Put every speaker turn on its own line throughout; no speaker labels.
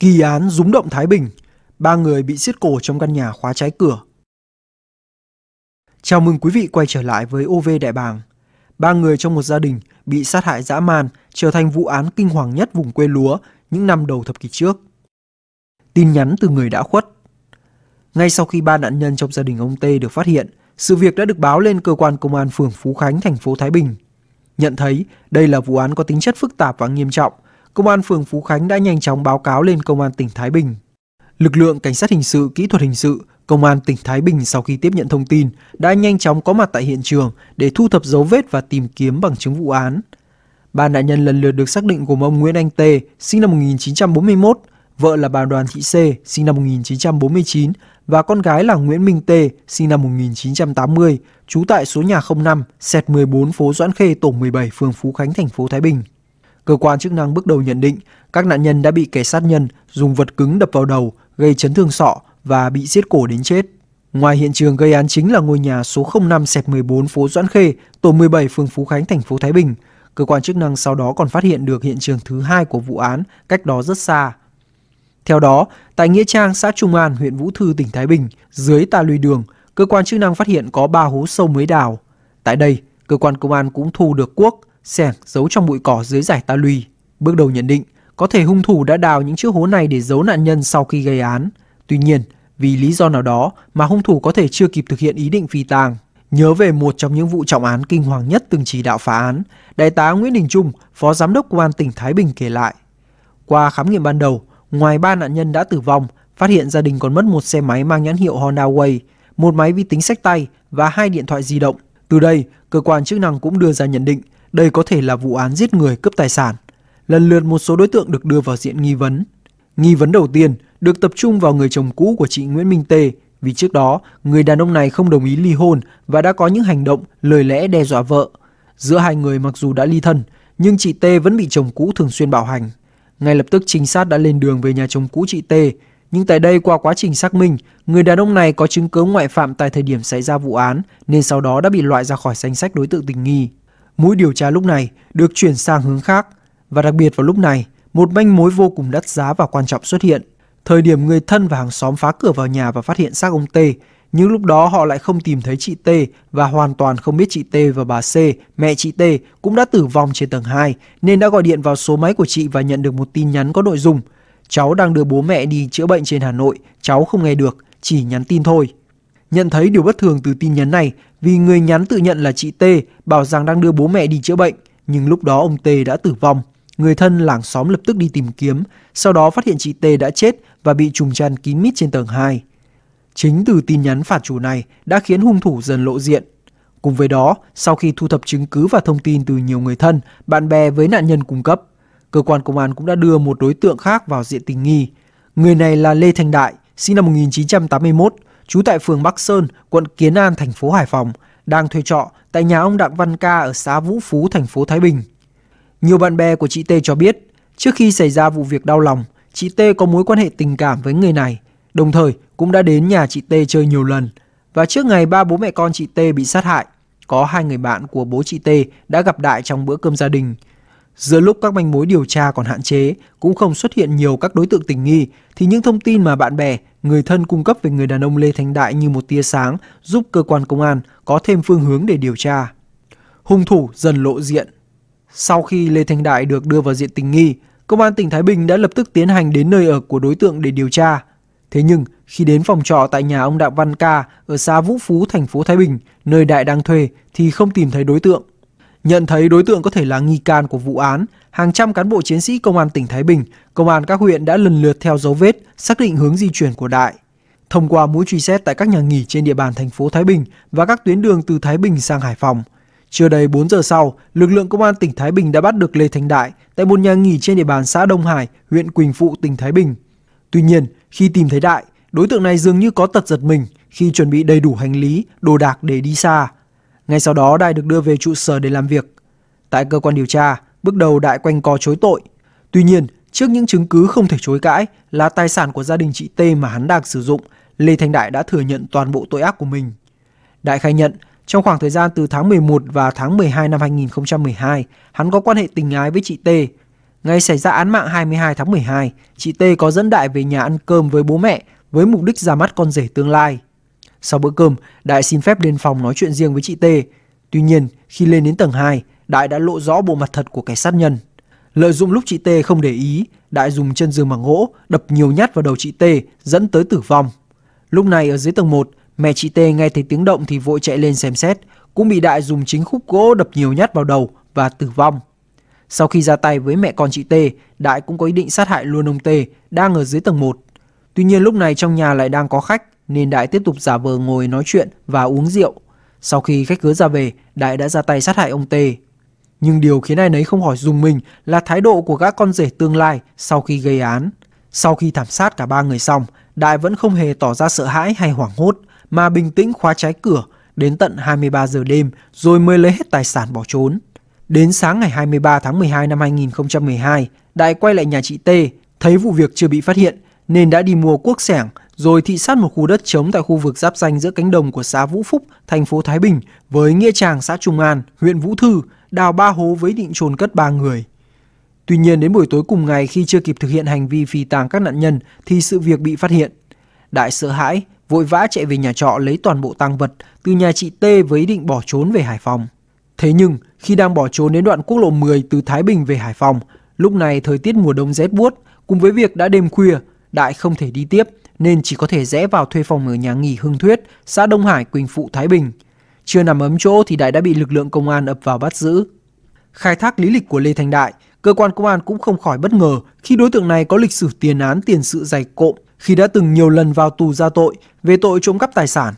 Kỳ án rúng động Thái Bình, ba người bị siết cổ trong căn nhà khóa trái cửa. Chào mừng quý vị quay trở lại với OV Đại Bàng. Ba người trong một gia đình bị sát hại dã man trở thành vụ án kinh hoàng nhất vùng quê lúa những năm đầu thập kỷ trước. Tin nhắn từ người đã khuất Ngay sau khi ba nạn nhân trong gia đình ông Tê được phát hiện, sự việc đã được báo lên cơ quan công an phường Phú Khánh, thành phố Thái Bình. Nhận thấy đây là vụ án có tính chất phức tạp và nghiêm trọng – Công an phường Phú Khánh đã nhanh chóng báo cáo lên Công an tỉnh Thái Bình. Lực lượng Cảnh sát Hình sự, Kỹ thuật Hình sự, Công an tỉnh Thái Bình sau khi tiếp nhận thông tin đã nhanh chóng có mặt tại hiện trường để thu thập dấu vết và tìm kiếm bằng chứng vụ án. Ba nạn nhân lần lượt được xác định gồm ông Nguyễn Anh Tê, sinh năm 1941, vợ là bà Đoàn Thị C, sinh năm 1949 và con gái là Nguyễn Minh Tê, sinh năm 1980, trú tại số nhà 05, xẹt 14 phố Doãn Khê, tổ 17, phường Phú Khánh, thành phố Thái Bình. Cơ quan chức năng bước đầu nhận định các nạn nhân đã bị kẻ sát nhân dùng vật cứng đập vào đầu, gây chấn thương sọ và bị giết cổ đến chết. Ngoài hiện trường gây án chính là ngôi nhà số 05 xẹp 14 phố Doãn Khê, tổ 17 phường Phú Khánh, thành phố Thái Bình. Cơ quan chức năng sau đó còn phát hiện được hiện trường thứ hai của vụ án cách đó rất xa. Theo đó, tại Nghĩa Trang, xã Trung An, huyện Vũ Thư, tỉnh Thái Bình, dưới tà lùi đường, cơ quan chức năng phát hiện có 3 hố sâu mới đào. Tại đây, cơ quan công an cũng thu được cuốc, Sẻng giấu trong bụi cỏ dưới giải ta luy. Bước đầu nhận định, có thể hung thủ đã đào những chiếc hố này để giấu nạn nhân sau khi gây án. Tuy nhiên, vì lý do nào đó mà hung thủ có thể chưa kịp thực hiện ý định phi tang. Nhớ về một trong những vụ trọng án kinh hoàng nhất từng chỉ đạo phá án, Đại tá Nguyễn Đình Trung, Phó Giám đốc Công an tỉnh Thái Bình kể lại. Qua khám nghiệm ban đầu, ngoài ba nạn nhân đã tử vong, phát hiện gia đình còn mất một xe máy mang nhãn hiệu Honda Way, một máy vi tính sách tay và hai điện thoại di động. Từ đây, cơ quan chức năng cũng đưa ra nhận định đây có thể là vụ án giết người cướp tài sản. Lần lượt một số đối tượng được đưa vào diện nghi vấn. Nghi vấn đầu tiên được tập trung vào người chồng cũ của chị Nguyễn Minh Tê vì trước đó người đàn ông này không đồng ý ly hôn và đã có những hành động lời lẽ đe dọa vợ. Giữa hai người mặc dù đã ly thân, nhưng chị Tê vẫn bị chồng cũ thường xuyên bảo hành. Ngay lập tức trinh sát đã lên đường về nhà chồng cũ chị Tê, nhưng tại đây qua quá trình xác minh, người đàn ông này có chứng cứ ngoại phạm tại thời điểm xảy ra vụ án nên sau đó đã bị loại ra khỏi danh sách đối tượng tình nghi mũi điều tra lúc này được chuyển sang hướng khác và đặc biệt vào lúc này, một manh mối vô cùng đắt giá và quan trọng xuất hiện. Thời điểm người thân và hàng xóm phá cửa vào nhà và phát hiện xác ông T, nhưng lúc đó họ lại không tìm thấy chị T và hoàn toàn không biết chị T và bà C, mẹ chị T cũng đã tử vong trên tầng 2 nên đã gọi điện vào số máy của chị và nhận được một tin nhắn có nội dung Cháu đang đưa bố mẹ đi chữa bệnh trên Hà Nội, cháu không nghe được, chỉ nhắn tin thôi. Nhận thấy điều bất thường từ tin nhắn này vì người nhắn tự nhận là chị T bảo rằng đang đưa bố mẹ đi chữa bệnh, nhưng lúc đó ông T đã tử vong. Người thân làng xóm lập tức đi tìm kiếm, sau đó phát hiện chị T đã chết và bị trùng chăn kín mít trên tầng 2. Chính từ tin nhắn phạt chủ này đã khiến hung thủ dần lộ diện. Cùng với đó, sau khi thu thập chứng cứ và thông tin từ nhiều người thân, bạn bè với nạn nhân cung cấp, cơ quan công an cũng đã đưa một đối tượng khác vào diện tình nghi. Người này là Lê thành Đại, sinh năm 1981, trú tại phường Bắc Sơn, quận Kiến An, thành phố Hải Phòng, đang thuê trọ tại nhà ông Đặng Văn Ca ở xã Vũ Phú, thành phố Thái Bình. Nhiều bạn bè của chị T cho biết, trước khi xảy ra vụ việc đau lòng, chị T có mối quan hệ tình cảm với người này, đồng thời cũng đã đến nhà chị T chơi nhiều lần. Và trước ngày ba bố mẹ con chị T bị sát hại, có hai người bạn của bố chị T đã gặp đại trong bữa cơm gia đình. Giữa lúc các manh mối điều tra còn hạn chế, cũng không xuất hiện nhiều các đối tượng tình nghi, thì những thông tin mà bạn bè người thân cung cấp về người đàn ông Lê Thành Đại như một tia sáng giúp cơ quan công an có thêm phương hướng để điều tra. Hung thủ dần lộ diện. Sau khi Lê Thành Đại được đưa vào diện tình nghi, công an tỉnh Thái Bình đã lập tức tiến hành đến nơi ở của đối tượng để điều tra. Thế nhưng, khi đến phòng trọ tại nhà ông Đặng Văn Ca ở xã Vũ Phú, thành phố Thái Bình, nơi Đại đang thuê thì không tìm thấy đối tượng. Nhận thấy đối tượng có thể là nghi can của vụ án, hàng trăm cán bộ chiến sĩ công an tỉnh Thái Bình, công an các huyện đã lần lượt theo dấu vết, xác định hướng di chuyển của Đại. Thông qua mũi truy xét tại các nhà nghỉ trên địa bàn thành phố Thái Bình và các tuyến đường từ Thái Bình sang Hải Phòng, chưa đầy 4 giờ sau, lực lượng công an tỉnh Thái Bình đã bắt được Lê Thành Đại tại một nhà nghỉ trên địa bàn xã Đông Hải, huyện Quỳnh Phụ, tỉnh Thái Bình. Tuy nhiên, khi tìm thấy Đại, đối tượng này dường như có tật giật mình khi chuẩn bị đầy đủ hành lý, đồ đạc để đi xa. Ngay sau đó Đại được đưa về trụ sở để làm việc. Tại cơ quan điều tra, bước đầu Đại quanh co chối tội. Tuy nhiên, trước những chứng cứ không thể chối cãi là tài sản của gia đình chị T mà hắn đang sử dụng, Lê Thanh Đại đã thừa nhận toàn bộ tội ác của mình. Đại khai nhận, trong khoảng thời gian từ tháng 11 và tháng 12 năm 2012, hắn có quan hệ tình ái với chị T. Ngày xảy ra án mạng 22 tháng 12, chị T có dẫn Đại về nhà ăn cơm với bố mẹ với mục đích ra mắt con rể tương lai. Sau bữa cơm, Đại xin phép lên phòng nói chuyện riêng với chị T. Tuy nhiên, khi lên đến tầng 2, Đại đã lộ rõ bộ mặt thật của kẻ sát nhân. Lợi dụng lúc chị T không để ý, Đại dùng chân giường bằng gỗ đập nhiều nhát vào đầu chị T dẫn tới tử vong. Lúc này ở dưới tầng 1, mẹ chị T nghe thấy tiếng động thì vội chạy lên xem xét, cũng bị Đại dùng chính khúc gỗ đập nhiều nhát vào đầu và tử vong. Sau khi ra tay với mẹ con chị T, Đại cũng có ý định sát hại luôn ông T đang ở dưới tầng 1. Tuy nhiên lúc này trong nhà lại đang có khách, nên Đại tiếp tục giả vờ ngồi nói chuyện và uống rượu. Sau khi khách khứa ra về, Đại đã ra tay sát hại ông Tê. Nhưng điều khiến ai nấy không hỏi dùng mình là thái độ của các con rể tương lai sau khi gây án. Sau khi thảm sát cả ba người xong, Đại vẫn không hề tỏ ra sợ hãi hay hoảng hốt mà bình tĩnh khóa trái cửa đến tận 23 giờ đêm rồi mới lấy hết tài sản bỏ trốn. Đến sáng ngày 23 tháng 12 năm 2012, Đại quay lại nhà chị T, thấy vụ việc chưa bị phát hiện nên đã đi mua cuốc sẻng rồi thị sát một khu đất trống tại khu vực giáp danh giữa cánh đồng của xã Vũ Phúc, thành phố Thái Bình với Nghĩa Tràng xã Trung An, huyện Vũ Thư, đào ba hố với định chôn cất ba người. Tuy nhiên đến buổi tối cùng ngày khi chưa kịp thực hiện hành vi phi tàng các nạn nhân thì sự việc bị phát hiện. Đại sợ hãi, vội vã chạy về nhà trọ lấy toàn bộ tang vật từ nhà chị T với ý định bỏ trốn về Hải Phòng. Thế nhưng, khi đang bỏ trốn đến đoạn quốc lộ 10 từ Thái Bình về Hải Phòng, lúc này thời tiết mùa đông rét buốt, cùng với việc đã đêm khuya, Đại không thể đi tiếp nên chỉ có thể rẽ vào thuê phòng ở nhà nghỉ Hương Thuyết, xã Đông Hải, Quỳnh Phụ, Thái Bình. Chưa nằm ấm chỗ thì Đại đã bị lực lượng công an ập vào bắt giữ. Khai thác lý lịch của Lê Thành Đại, cơ quan công an cũng không khỏi bất ngờ khi đối tượng này có lịch sử tiền án tiền sự dày cộm khi đã từng nhiều lần vào tù ra tội về tội trộm cắp tài sản.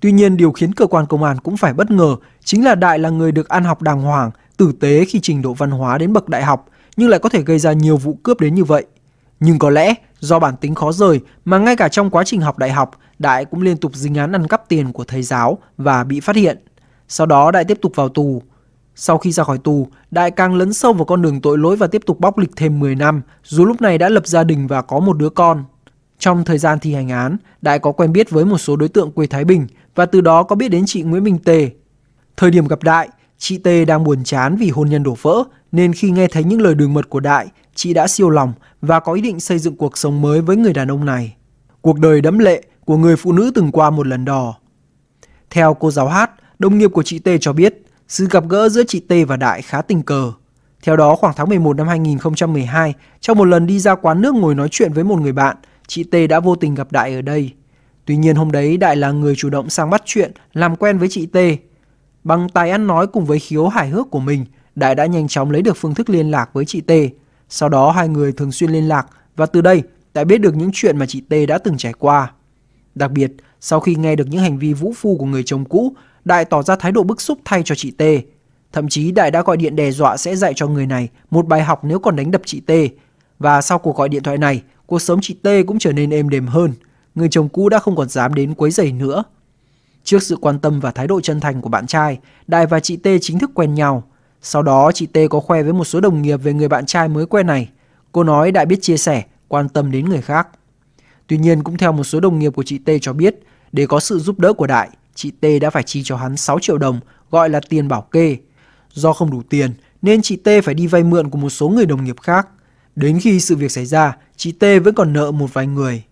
Tuy nhiên điều khiến cơ quan công an cũng phải bất ngờ chính là Đại là người được ăn học đàng hoàng, tử tế khi trình độ văn hóa đến bậc đại học nhưng lại có thể gây ra nhiều vụ cướp đến như vậy. Nhưng có lẽ do bản tính khó rời mà ngay cả trong quá trình học đại học, Đại cũng liên tục dính án ăn cắp tiền của thầy giáo và bị phát hiện. Sau đó Đại tiếp tục vào tù. Sau khi ra khỏi tù, Đại càng lấn sâu vào con đường tội lỗi và tiếp tục bóc lịch thêm 10 năm, dù lúc này đã lập gia đình và có một đứa con. Trong thời gian thi hành án, Đại có quen biết với một số đối tượng quê Thái Bình và từ đó có biết đến chị Nguyễn Minh Tề. Thời điểm gặp Đại, Chị Tê đang buồn chán vì hôn nhân đổ vỡ nên khi nghe thấy những lời đường mật của Đại, chị đã siêu lòng và có ý định xây dựng cuộc sống mới với người đàn ông này. Cuộc đời đẫm lệ của người phụ nữ từng qua một lần đò. Theo cô giáo hát, đồng nghiệp của chị Tê cho biết, sự gặp gỡ giữa chị Tê và Đại khá tình cờ. Theo đó, khoảng tháng 11 năm 2012, trong một lần đi ra quán nước ngồi nói chuyện với một người bạn, chị Tê đã vô tình gặp Đại ở đây. Tuy nhiên hôm đấy Đại là người chủ động sang bắt chuyện, làm quen với chị Tê. Bằng tài ăn nói cùng với khiếu hài hước của mình, Đại đã nhanh chóng lấy được phương thức liên lạc với chị T. Sau đó hai người thường xuyên liên lạc và từ đây Đại biết được những chuyện mà chị T đã từng trải qua. Đặc biệt, sau khi nghe được những hành vi vũ phu của người chồng cũ, Đại tỏ ra thái độ bức xúc thay cho chị T. Thậm chí Đại đã gọi điện đe dọa sẽ dạy cho người này một bài học nếu còn đánh đập chị T. Và sau cuộc gọi điện thoại này, cuộc sống chị T cũng trở nên êm đềm hơn. Người chồng cũ đã không còn dám đến quấy rầy nữa. Trước sự quan tâm và thái độ chân thành của bạn trai, Đại và chị T chính thức quen nhau. Sau đó chị T có khoe với một số đồng nghiệp về người bạn trai mới quen này. Cô nói Đại biết chia sẻ, quan tâm đến người khác. Tuy nhiên cũng theo một số đồng nghiệp của chị T cho biết, để có sự giúp đỡ của Đại, chị T đã phải chi cho hắn 6 triệu đồng, gọi là tiền bảo kê. Do không đủ tiền nên chị T phải đi vay mượn của một số người đồng nghiệp khác. Đến khi sự việc xảy ra, chị T vẫn còn nợ một vài người.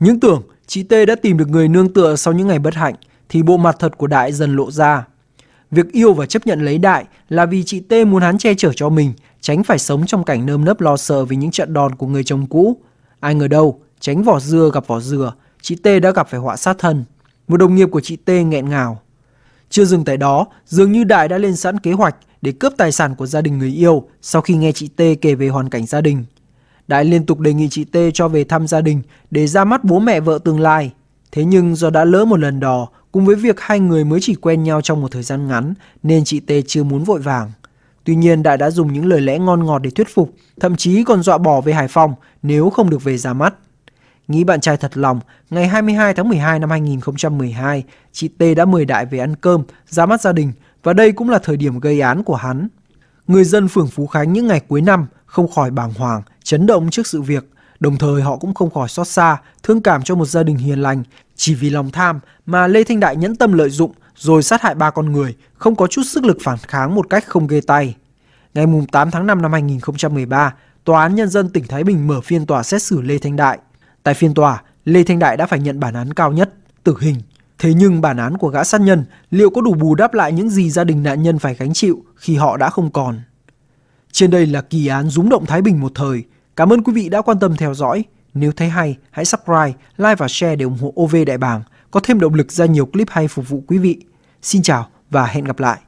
Những tưởng Chị T đã tìm được người nương tựa sau những ngày bất hạnh, thì bộ mặt thật của Đại dần lộ ra. Việc yêu và chấp nhận lấy Đại là vì chị T muốn hắn che chở cho mình, tránh phải sống trong cảnh nơm nớp lo sợ vì những trận đòn của người chồng cũ. Ai ngờ đâu, tránh vỏ dưa gặp vỏ dừa, chị T đã gặp phải họa sát thân. Một đồng nghiệp của chị T nghẹn ngào. Chưa dừng tại đó, dường như Đại đã lên sẵn kế hoạch để cướp tài sản của gia đình người yêu sau khi nghe chị T kể về hoàn cảnh gia đình. Đại liên tục đề nghị chị T cho về thăm gia đình để ra mắt bố mẹ vợ tương lai. Thế nhưng do đã lỡ một lần đò, cùng với việc hai người mới chỉ quen nhau trong một thời gian ngắn nên chị T chưa muốn vội vàng. Tuy nhiên Đại đã dùng những lời lẽ ngon ngọt để thuyết phục, thậm chí còn dọa bỏ về Hải Phòng nếu không được về ra mắt. Nghĩ bạn trai thật lòng, ngày 22 tháng 12 năm 2012, chị T đã mời Đại về ăn cơm, ra mắt gia đình và đây cũng là thời điểm gây án của hắn. Người dân phường Phú Khánh những ngày cuối năm không khỏi bàng hoàng chấn động trước sự việc, đồng thời họ cũng không khỏi xót xa, thương cảm cho một gia đình hiền lành, chỉ vì lòng tham mà Lê Thanh Đại nhẫn tâm lợi dụng rồi sát hại ba con người, không có chút sức lực phản kháng một cách không ghê tay. Ngày 8 tháng 5 năm 2013, Tòa án Nhân dân tỉnh Thái Bình mở phiên tòa xét xử Lê Thanh Đại. Tại phiên tòa, Lê Thanh Đại đã phải nhận bản án cao nhất, tử hình. Thế nhưng bản án của gã sát nhân liệu có đủ bù đắp lại những gì gia đình nạn nhân phải gánh chịu khi họ đã không còn? Trên đây là kỳ án rúng động Thái Bình một thời – Cảm ơn quý vị đã quan tâm theo dõi. Nếu thấy hay, hãy subscribe, like và share để ủng hộ OV Đại Bàng, có thêm động lực ra nhiều clip hay phục vụ quý vị. Xin chào và hẹn gặp lại!